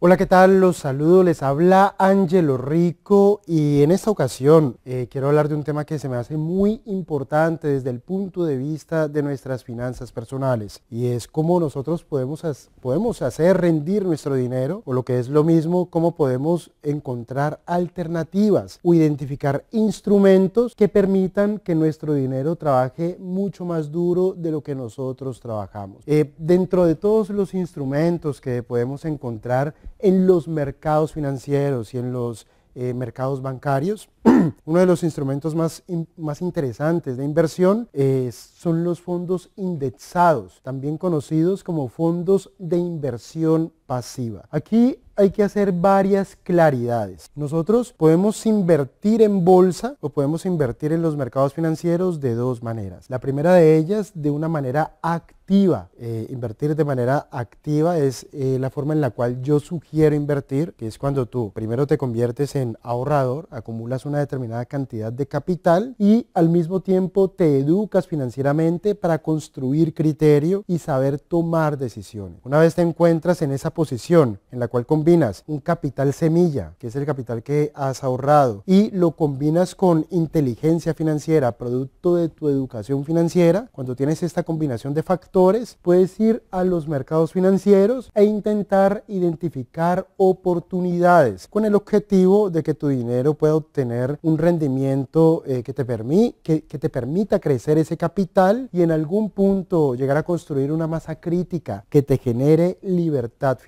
Hola, ¿qué tal? Los saludo, les habla Ángelo Rico y en esta ocasión eh, quiero hablar de un tema que se me hace muy importante desde el punto de vista de nuestras finanzas personales y es cómo nosotros podemos, podemos hacer rendir nuestro dinero o lo que es lo mismo, cómo podemos encontrar alternativas o identificar instrumentos que permitan que nuestro dinero trabaje mucho más duro de lo que nosotros trabajamos. Eh, dentro de todos los instrumentos que podemos encontrar, en los mercados financieros y en los eh, mercados bancarios. Uno de los instrumentos más, más interesantes de inversión eh, son los fondos indexados, también conocidos como fondos de inversión pasiva. Aquí hay que hacer varias claridades. Nosotros podemos invertir en bolsa o podemos invertir en los mercados financieros de dos maneras. La primera de ellas de una manera activa. Eh, invertir de manera activa es eh, la forma en la cual yo sugiero invertir, que es cuando tú primero te conviertes en ahorrador, acumulas una determinada cantidad de capital y al mismo tiempo te educas financieramente para construir criterio y saber tomar decisiones. Una vez te encuentras en esa posición en la cual combinas un capital semilla, que es el capital que has ahorrado, y lo combinas con inteligencia financiera, producto de tu educación financiera, cuando tienes esta combinación de factores, puedes ir a los mercados financieros e intentar identificar oportunidades con el objetivo de que tu dinero pueda obtener un rendimiento eh, que, te que, que te permita crecer ese capital y en algún punto llegar a construir una masa crítica que te genere libertad financiera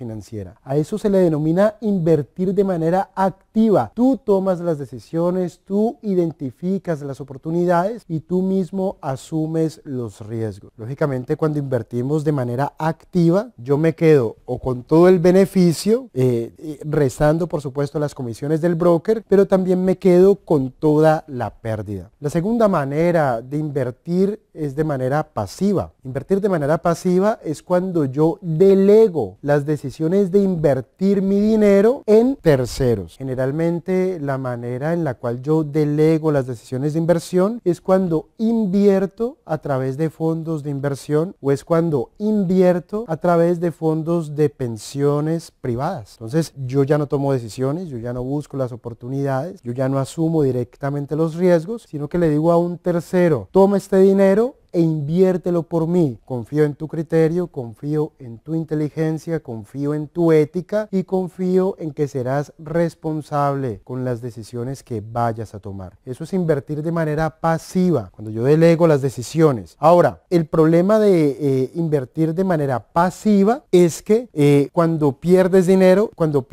a eso se le denomina invertir de manera activa. Tú tomas las decisiones, tú identificas las oportunidades y tú mismo asumes los riesgos. Lógicamente, cuando invertimos de manera activa, yo me quedo o con todo el beneficio, eh, eh, rezando por supuesto las comisiones del broker, pero también me quedo con toda la pérdida. La segunda manera de invertir es de manera pasiva. Invertir de manera pasiva es cuando yo delego las decisiones es de invertir mi dinero en terceros. Generalmente la manera en la cual yo delego las decisiones de inversión es cuando invierto a través de fondos de inversión o es cuando invierto a través de fondos de pensiones privadas. Entonces yo ya no tomo decisiones, yo ya no busco las oportunidades, yo ya no asumo directamente los riesgos, sino que le digo a un tercero, toma este dinero e inviértelo por mí. Confío en tu criterio, confío en tu inteligencia, confío en tu ética y confío en que serás responsable con las decisiones que vayas a tomar. Eso es invertir de manera pasiva, cuando yo delego las decisiones. Ahora, el problema de eh, invertir de manera pasiva es que eh, cuando pierdes dinero, cuando,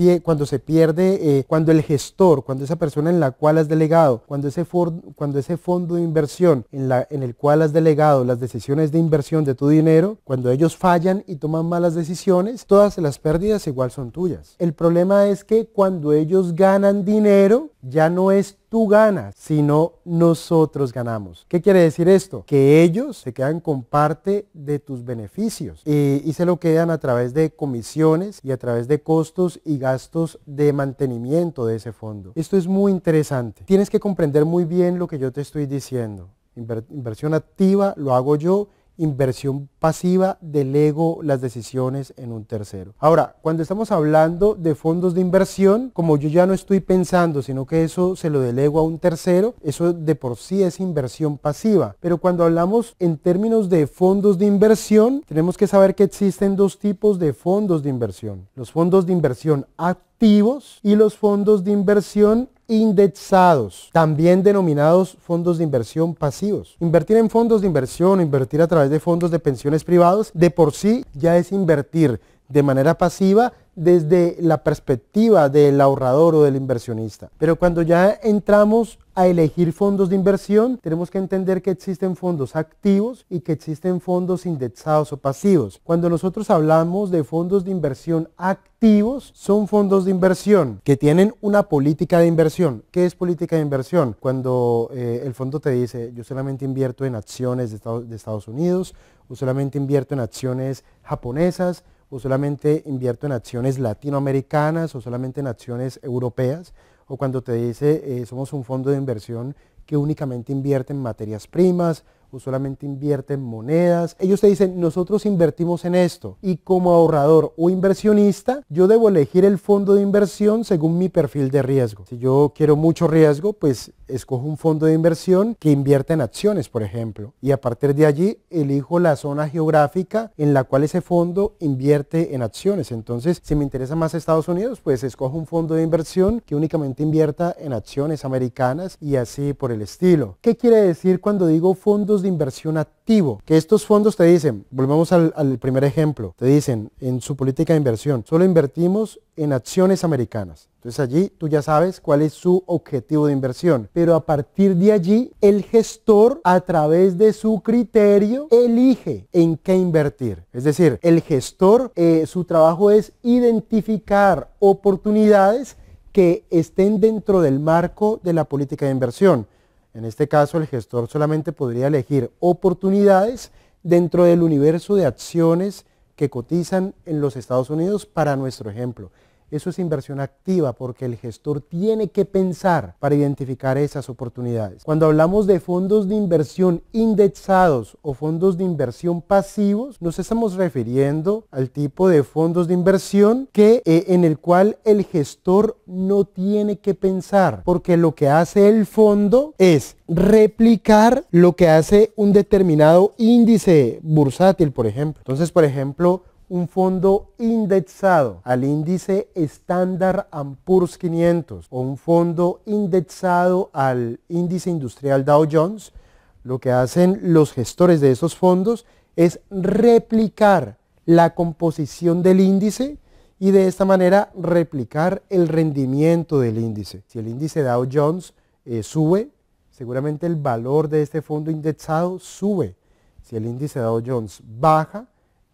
se pierde, eh, cuando el gestor, cuando esa persona en la cual has delegado, cuando ese, fondo de inversión en el cual has delegado, las decisiones de inversión de tu dinero, cuando ellos fallan y toman malas decisiones, todas las pérdidas igual son tuyas. El problema es que cuando ellos ganan dinero, ya no es tú ganas, sino nosotros ganamos. ¿Qué quiere decir esto? Que ellos se quedan con parte de tus beneficios y, se lo quedan a través de comisiones y a través de costos y gastos de mantenimiento de ese fondo. Esto es muy interesante. Tienes que comprender muy bien lo que yo te estoy diciendo. Inversión activa lo hago yo, inversión pasiva delego las decisiones en un tercero. Ahora, cuando estamos hablando de fondos de inversión, como yo ya no estoy pensando, sino que eso se lo delego a un tercero, eso de por sí es inversión pasiva. Pero cuando hablamos en términos de fondos de inversión, tenemos que saber que existen dos tipos de fondos de inversión. Los fondos de inversión activos y los fondos de inversión indexados, también denominados fondos de inversión pasivos. Invertir en fondos de inversión, invertir a través de fondos de pensiones privados, de por sí ya es invertir de manera pasiva desde la perspectiva del ahorrador o del inversionista. Pero cuando ya entramos a elegir fondos de inversión, tenemos que entender que existen fondos activos y que existen fondos indexados o pasivos. Cuando nosotros hablamos de fondos de inversión activos, son fondos de inversión que tienen una política de inversión. ¿Qué es política de inversión? Cuando eh, el fondo te dice, yo solamente invierto en acciones de Estados Unidos, o solamente invierto en acciones japonesas, o solamente invierto en acciones latinoamericanas o solamente en acciones europeas, o cuando te dice eh, somos un fondo de inversión que únicamente invierte en materias primas, solamente invierte en monedas. Ellos te dicen, nosotros invertimos en esto y como ahorrador o inversionista, yo debo elegir el fondo de inversión según mi perfil de riesgo. Si yo quiero mucho riesgo, pues escojo un fondo de inversión que invierte en acciones, por ejemplo, y a partir de allí elijo la zona geográfica en la cual ese fondo invierte en acciones. Entonces, si me interesa más Estados Unidos, pues escojo un fondo de inversión que únicamente invierta en acciones americanas y así por el estilo. ¿Qué quiere decir cuando digo fondos de inversión activo, que estos fondos te dicen, volvemos al, primer ejemplo, te dicen en su política de inversión, solo invertimos en acciones americanas. Entonces allí tú ya sabes cuál es su objetivo de inversión. Pero a partir de allí, el gestor a través de su criterio elige en qué invertir. Es decir, el gestor, eh, su trabajo es identificar oportunidades que estén dentro del marco de la política de inversión. En este caso, el gestor solamente podría elegir oportunidades dentro del universo de acciones que cotizan en los Estados Unidos para nuestro ejemplo. Eso es inversión activa porque el gestor tiene que pensar para identificar esas oportunidades. Cuando hablamos de fondos de inversión indexados o fondos de inversión pasivos, nos estamos refiriendo al tipo de fondos de inversión que, eh, en el cual el gestor no tiene que pensar porque lo que hace el fondo es replicar lo que hace un determinado índice bursátil, por ejemplo. Entonces, por ejemplo, un fondo indexado al índice estándar Poor's 500 o un fondo indexado al índice industrial Dow Jones, lo que hacen los gestores de esos fondos es replicar la composición del índice y de esta manera replicar el rendimiento del índice. Si el índice Dow Jones eh, sube, seguramente el valor de este fondo indexado sube. Si el índice Dow Jones baja,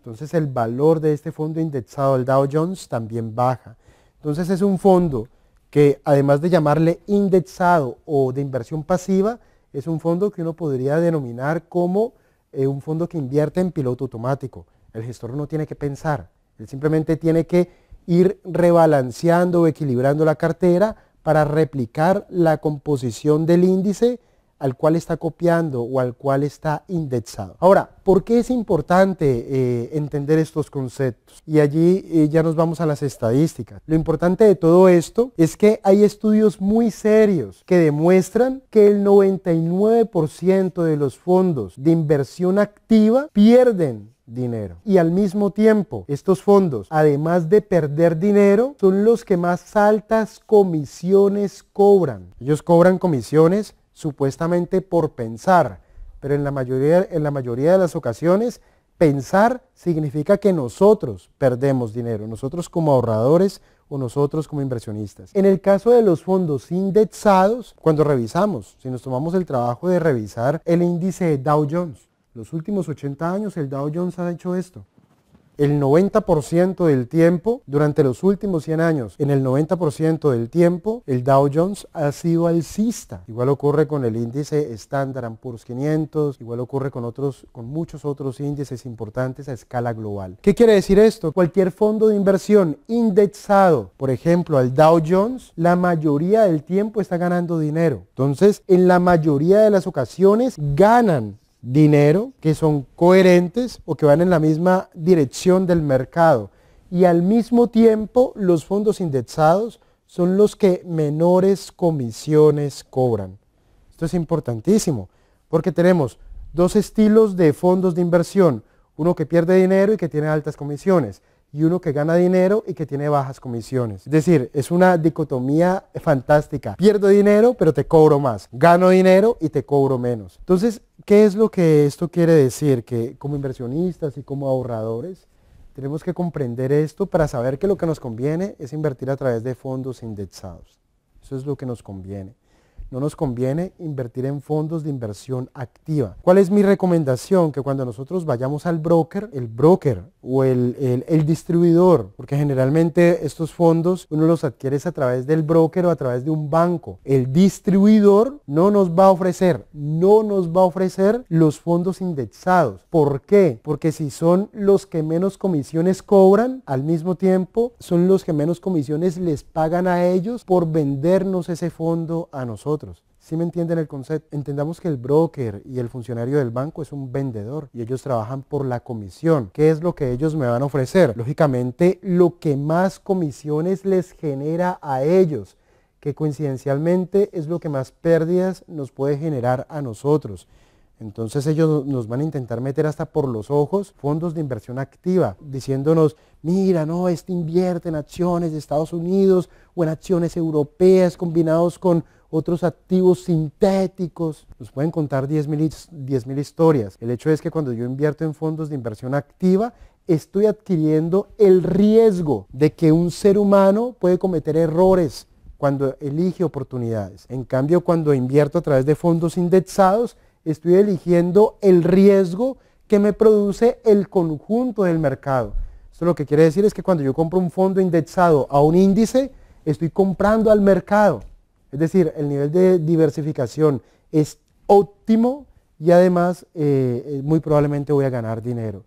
entonces el valor de este fondo indexado al Dow Jones también baja. Entonces es un fondo que además de llamarle indexado o de inversión pasiva, es un fondo que uno podría denominar como eh, un fondo que invierte en piloto automático. El gestor no tiene que pensar, él simplemente tiene que ir rebalanceando o equilibrando la cartera para replicar la composición del índice al cual está copiando o al cual está indexado. Ahora, ¿por qué es importante eh, entender estos conceptos? Y allí eh, ya nos vamos a las estadísticas. Lo importante de todo esto es que hay estudios muy serios que demuestran que el 99% de los fondos de inversión activa pierden dinero. Y al mismo tiempo, estos fondos, además de perder dinero, son los que más altas comisiones cobran. Ellos cobran comisiones supuestamente por pensar, pero en la mayoría, en la mayoría de las ocasiones pensar significa que nosotros perdemos dinero, nosotros como ahorradores o nosotros como inversionistas. En el caso de los fondos indexados, cuando revisamos, si nos tomamos el trabajo de revisar el índice Dow Jones, los últimos 80 años el Dow Jones ha hecho esto el 90% del tiempo durante los últimos 100 años. En el 90% del tiempo el Dow Jones ha sido alcista. Igual ocurre con el índice Standard Poor's 500, igual ocurre con otros con muchos otros índices importantes a escala global. ¿Qué quiere decir esto? Cualquier fondo de inversión indexado, por ejemplo, al Dow Jones, la mayoría del tiempo está ganando dinero. Entonces, en la mayoría de las ocasiones ganan dinero, que son coherentes o que van en la misma dirección del mercado. Y al mismo tiempo los fondos indexados son los que menores comisiones cobran. Esto es importantísimo porque tenemos dos estilos de fondos de inversión, uno que pierde dinero y que tiene altas comisiones y uno que gana dinero y que tiene bajas comisiones. Es decir, es una dicotomía fantástica. Pierdo dinero, pero te cobro más. Gano dinero y te cobro menos. Entonces, ¿Qué es lo que esto quiere decir? Que como inversionistas y como ahorradores tenemos que comprender esto para saber que lo que nos conviene es invertir a través de fondos indexados. Eso es lo que nos conviene. No nos conviene invertir en fondos de inversión activa. ¿Cuál es mi recomendación? Que cuando nosotros vayamos al broker, el broker o el, distribuidor, porque generalmente estos fondos uno los adquiere a través del broker o a través de un banco. El distribuidor no nos va a ofrecer, no nos va a ofrecer los fondos indexados. ¿Por qué? Porque si son los que menos comisiones cobran, al mismo tiempo son los que menos comisiones les pagan a ellos por vendernos ese fondo a nosotros. Si me entienden el concepto, entendamos que el broker y el funcionario del banco es un vendedor y ellos trabajan por la comisión. ¿Qué es lo que ellos me van a ofrecer? Lógicamente, lo que más comisiones les genera a ellos, que coincidencialmente es lo que más pérdidas nos puede generar a nosotros. Entonces ellos nos van a intentar meter hasta por los ojos fondos de inversión activa, diciéndonos, mira, no, este invierte en acciones de Estados Unidos o en acciones europeas combinados con otros activos sintéticos. Nos pueden contar 10.000 historias. El hecho es que cuando yo invierto en fondos de inversión activa, estoy adquiriendo el riesgo de que un ser humano puede cometer errores cuando elige oportunidades. En cambio, cuando invierto a través de fondos indexados, estoy eligiendo el riesgo que me produce el conjunto del mercado. Esto lo que quiere decir es que cuando yo compro un fondo indexado a un índice, estoy comprando al mercado. Es decir, el nivel de diversificación es óptimo y además eh, eh, muy probablemente voy a ganar dinero.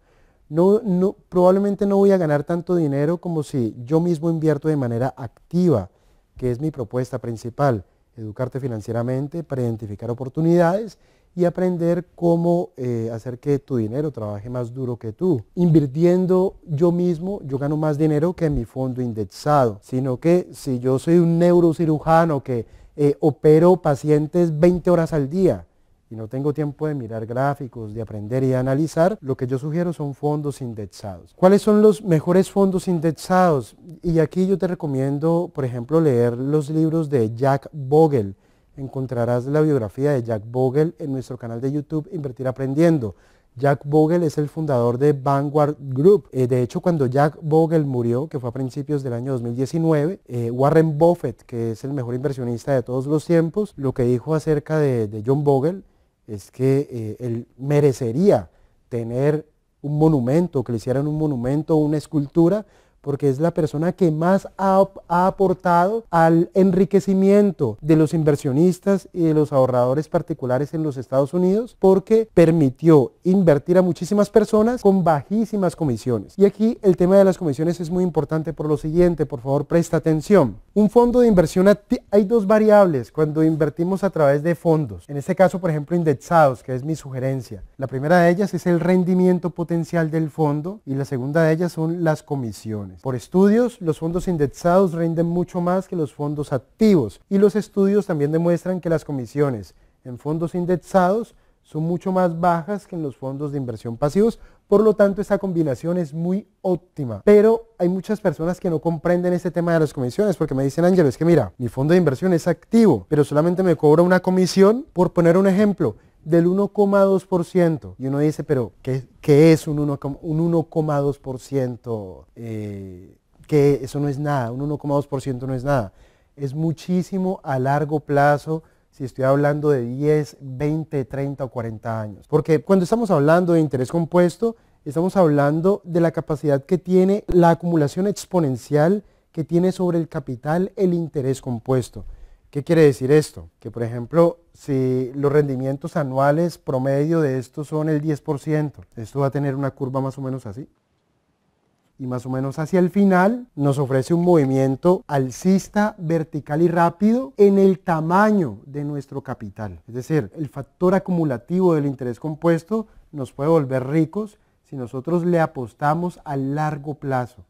probablemente no voy a ganar tanto dinero como si yo mismo invierto de manera activa, que es mi propuesta principal, educarte financieramente para identificar oportunidades y aprender cómo eh, hacer que tu dinero trabaje más duro que tú. Invirtiendo yo mismo, yo gano más dinero que mi fondo indexado, sino que si yo soy un neurocirujano que eh, opero pacientes 20 horas al día, y no tengo tiempo de mirar gráficos, de aprender y de analizar, lo que yo sugiero son fondos indexados. ¿Cuáles son los mejores fondos indexados? Y aquí yo te recomiendo, por ejemplo, leer los libros de Jack Bogle, encontrarás la biografía de Jack Bogle en nuestro canal de YouTube Invertir Aprendiendo. Jack Bogle es el fundador de Vanguard Group. Eh, de hecho, cuando Jack Bogle murió, que fue a principios del año 2019, eh, Warren Buffett, que es el mejor inversionista de todos los tiempos, lo que dijo acerca de, John Bogle es que eh, él merecería tener un monumento, que le hicieran un monumento una escultura porque es la persona que más ha, aportado al enriquecimiento de los inversionistas y de los ahorradores particulares en los Estados Unidos, porque permitió invertir a muchísimas personas con bajísimas comisiones. Y aquí el tema de las comisiones es muy importante por lo siguiente, por favor presta atención. Un fondo de inversión, hay dos variables cuando invertimos a través de fondos, en este caso por ejemplo indexados, que es mi sugerencia. La primera de ellas es el rendimiento potencial del fondo y la segunda de ellas son las comisiones. Por estudios, los fondos indexados rinden mucho más que los fondos activos y los estudios también demuestran que las comisiones en fondos indexados son mucho más bajas que en los fondos de inversión pasivos, por lo tanto esta combinación es muy óptima. Pero hay muchas personas que no comprenden este tema de las comisiones porque me dicen, Ángel, es que mira, mi fondo de inversión es activo, pero solamente me cobra una comisión, por poner un ejemplo, del 1,2%. Y uno dice, pero ¿qué, es un 1,2%? Eh, que eso no es nada, un 1,2% no es nada. Es muchísimo a largo plazo si estoy hablando de 10, 20, 30 o 40 años. Porque cuando estamos hablando de interés compuesto, estamos hablando de la capacidad que tiene la acumulación exponencial que tiene sobre el capital el interés compuesto. ¿Qué quiere decir esto? Que por ejemplo, si los rendimientos anuales promedio de esto son el 10%, esto va a tener una curva más o menos así. Y más o menos hacia el final nos ofrece un movimiento alcista, vertical y rápido en el tamaño de nuestro capital. Es decir, el factor acumulativo del interés compuesto nos puede volver ricos si nosotros le apostamos a largo plazo.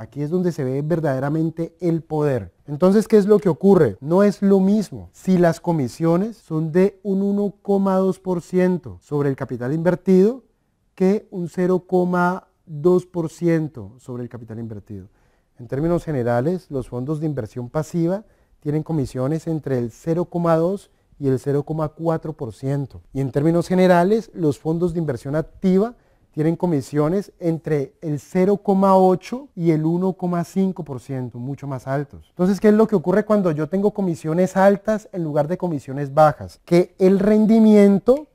Aquí es donde se ve verdaderamente el poder. Entonces, ¿qué es lo que ocurre? No es lo mismo si las comisiones son de un 1,2% sobre el capital invertido que un 0,2% sobre el capital invertido. En términos generales, los fondos de inversión pasiva tienen comisiones entre el 0,2 y el 0,4%. Y en términos generales, los fondos de inversión activa tienen comisiones entre el 0,8 y el 1,5%, mucho más altos. Entonces, ¿qué es lo que ocurre cuando yo tengo comisiones altas en lugar de comisiones bajas? Que el rendimiento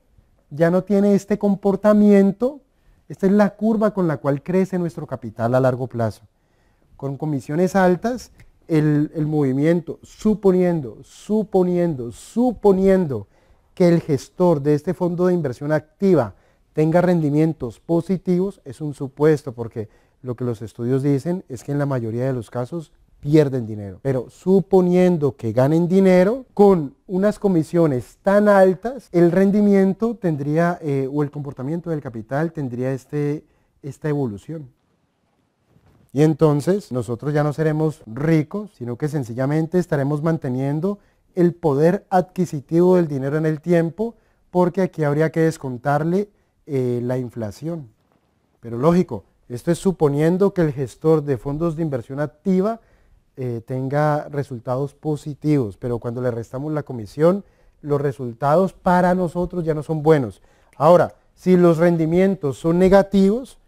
ya no tiene este comportamiento, esta es la curva con la cual crece nuestro capital a largo plazo. Con comisiones altas, el, el movimiento, suponiendo, suponiendo, suponiendo que el gestor de este fondo de inversión activa tenga rendimientos positivos es un supuesto, porque lo que los estudios dicen es que en la mayoría de los casos pierden dinero. Pero suponiendo que ganen dinero, con unas comisiones tan altas, el rendimiento tendría, eh, o el comportamiento del capital tendría este, esta evolución. Y entonces nosotros ya no seremos ricos, sino que sencillamente estaremos manteniendo el poder adquisitivo del dinero en el tiempo, porque aquí habría que descontarle eh, la inflación. Pero lógico, esto es suponiendo que el gestor de fondos de inversión activa eh, tenga resultados positivos, pero cuando le restamos la comisión, los resultados para nosotros ya no son buenos. Ahora, si los rendimientos son negativos,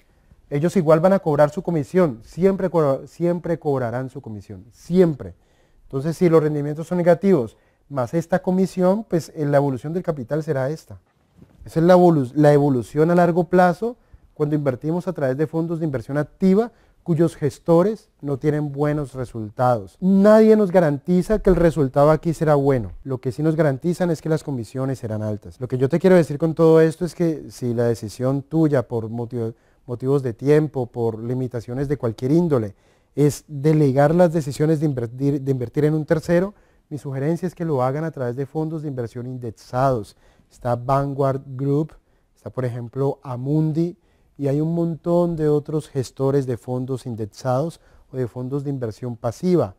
ellos igual van a cobrar su comisión, siempre, siempre cobrarán su comisión, siempre. Entonces, si los rendimientos son negativos más esta comisión, pues eh, la evolución del capital será esta. Esa es la, evolución a largo plazo cuando invertimos a través de fondos de inversión activa cuyos gestores no tienen buenos resultados. Nadie nos garantiza que el resultado aquí será bueno. Lo que sí nos garantizan es que las comisiones serán altas. Lo que yo te quiero decir con todo esto es que si la decisión tuya por motivos de tiempo, por limitaciones de cualquier índole, es delegar las decisiones de invertir, de invertir en un tercero, mi sugerencia es que lo hagan a través de fondos de inversión indexados, está Vanguard Group, está por ejemplo Amundi y hay un montón de otros gestores de fondos indexados o de fondos de inversión pasiva.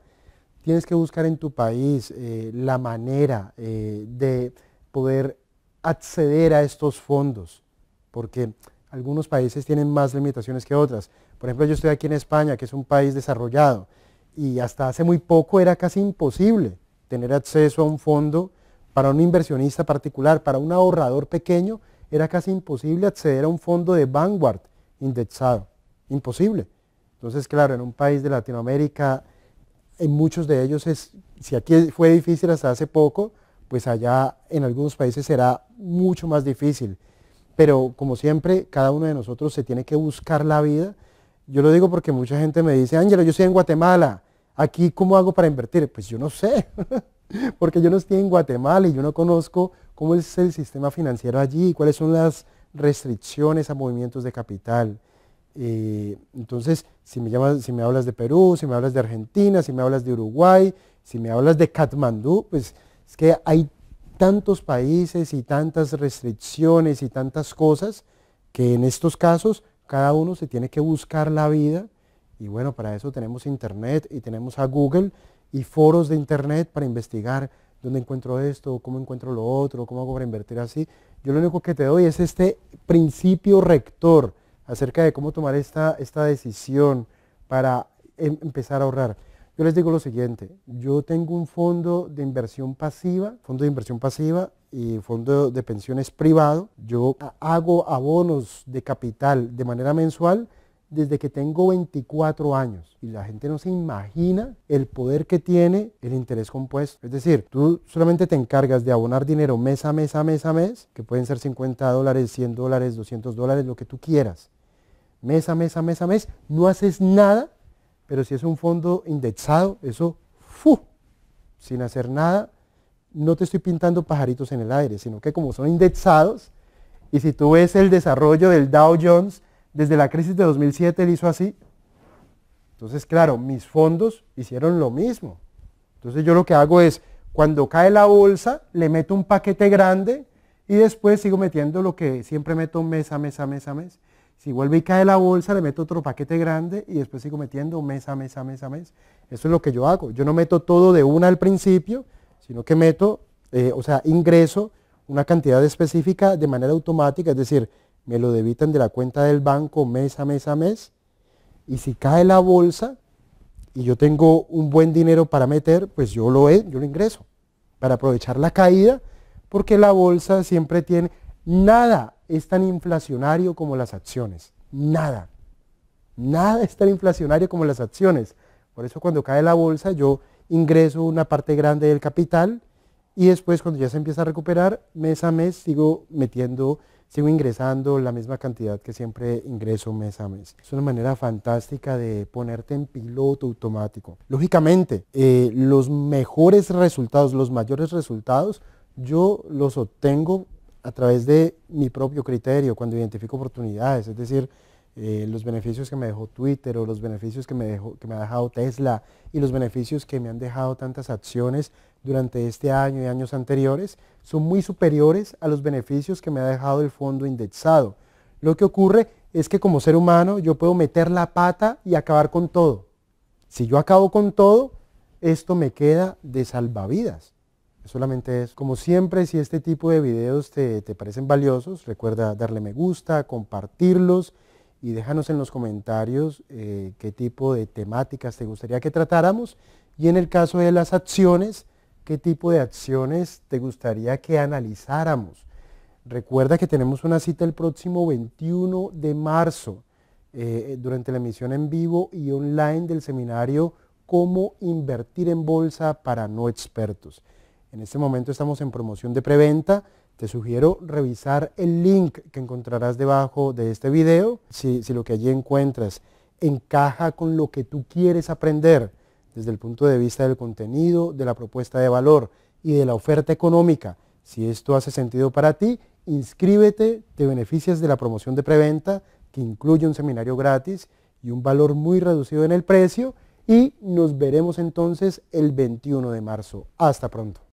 Tienes que buscar en tu país eh, la manera eh, de poder acceder a estos fondos, porque algunos países tienen más limitaciones que otras. Por ejemplo, yo estoy aquí en España, que es un país desarrollado, y hasta hace muy poco era casi imposible tener acceso a un fondo para un inversionista particular, para un ahorrador pequeño, era casi imposible acceder a un fondo de Vanguard indexado. Imposible. Entonces, claro, en un país de Latinoamérica, en muchos de ellos, es, si aquí fue difícil hasta hace poco, pues allá en algunos países será mucho más difícil. Pero como siempre, cada uno de nosotros se tiene que buscar la vida. Yo lo digo porque mucha gente me dice, Ángelo, yo soy en Guatemala, aquí cómo hago para invertir? Pues yo no sé. porque yo no estoy en Guatemala y yo no conozco cómo es el sistema financiero allí, cuáles son las restricciones a movimientos de capital. Eh, entonces, si me, si me hablas de Perú, si me hablas de Argentina, si me hablas de Uruguay, si me hablas de Katmandú, pues es que hay tantos países y tantas restricciones y tantas cosas que en estos casos cada uno se tiene que buscar la vida y bueno, para eso tenemos internet y tenemos a Google y foros de internet para investigar dónde encuentro esto, cómo encuentro lo otro, cómo hago para invertir así. Yo lo único que te doy es este principio rector acerca de cómo tomar esta, decisión para em, empezar a ahorrar. Yo les digo lo siguiente, yo tengo un fondo de inversión pasiva, fondo de inversión pasiva y fondo de pensiones privado. Yo hago abonos de capital de manera mensual desde que tengo 24 años y la gente no se imagina el poder que tiene el interés compuesto. Es decir, tú solamente te encargas de abonar dinero mes a mes a mes a mes, que pueden ser 50 dólares, 100 dólares, 200 dólares, lo que tú quieras. Mes a mes a mes a mes, no haces nada, pero si es un fondo indexado, eso, ¡fu! sin hacer nada, no te estoy pintando pajaritos en el aire, sino que como son indexados, y si tú ves el desarrollo del Dow Jones, desde la crisis de 2007 él hizo así. Entonces, claro, mis fondos hicieron lo mismo. Entonces yo lo que hago es, cuando cae la bolsa, le meto un paquete grande y después sigo metiendo lo que siempre meto mes a mes a mes a mes. Si vuelve y cae la bolsa, le meto otro paquete grande y después sigo metiendo mes a mes a mes a mes. Eso es lo que yo hago. Yo no meto todo de una al principio, sino que meto, eh, o sea, ingreso una cantidad específica de manera automática, es decir, me lo debitan de la cuenta del banco mes a mes a mes, y si cae la bolsa y yo tengo un buen dinero para meter, pues yo lo, he, yo lo ingreso, para aprovechar la caída, porque la bolsa siempre tiene, nada es tan inflacionario como las acciones, nada, nada es tan inflacionario como las acciones. Por eso cuando cae la bolsa yo ingreso una parte grande del capital y después cuando ya se empieza a recuperar, mes a mes sigo metiendo sigo ingresando la misma cantidad que siempre ingreso mes a mes. Es una manera fantástica de ponerte en piloto automático. Lógicamente, eh, los mejores resultados, los mayores resultados, yo los obtengo a través de mi propio criterio, cuando identifico oportunidades, es decir, eh, los beneficios que me dejó Twitter o los beneficios que me, dejó, que me ha dejado Tesla y los beneficios que me han dejado tantas acciones durante este año y años anteriores son muy superiores a los beneficios que me ha dejado el fondo indexado. Lo que ocurre es que como ser humano yo puedo meter la pata y acabar con todo. Si yo acabo con todo, esto me queda de salvavidas. Solamente es, como siempre, si este tipo de videos te, te parecen valiosos, recuerda darle me gusta, compartirlos y déjanos en los comentarios eh, qué tipo de temáticas te gustaría que tratáramos y en el caso de las acciones, qué tipo de acciones te gustaría que analizáramos. Recuerda que tenemos una cita el próximo 21 de marzo eh, durante la emisión en vivo y online del seminario Cómo invertir en bolsa para no expertos. En este momento estamos en promoción de preventa. Te sugiero revisar el link que encontrarás debajo de este video, si, lo que allí encuentras encaja con lo que tú quieres aprender desde el punto de vista del contenido, de la propuesta de valor y de la oferta económica. Si esto hace sentido para ti, inscríbete, te beneficias de la promoción de preventa que incluye un seminario gratis y un valor muy reducido en el precio y nos veremos entonces el 21 de marzo. Hasta pronto.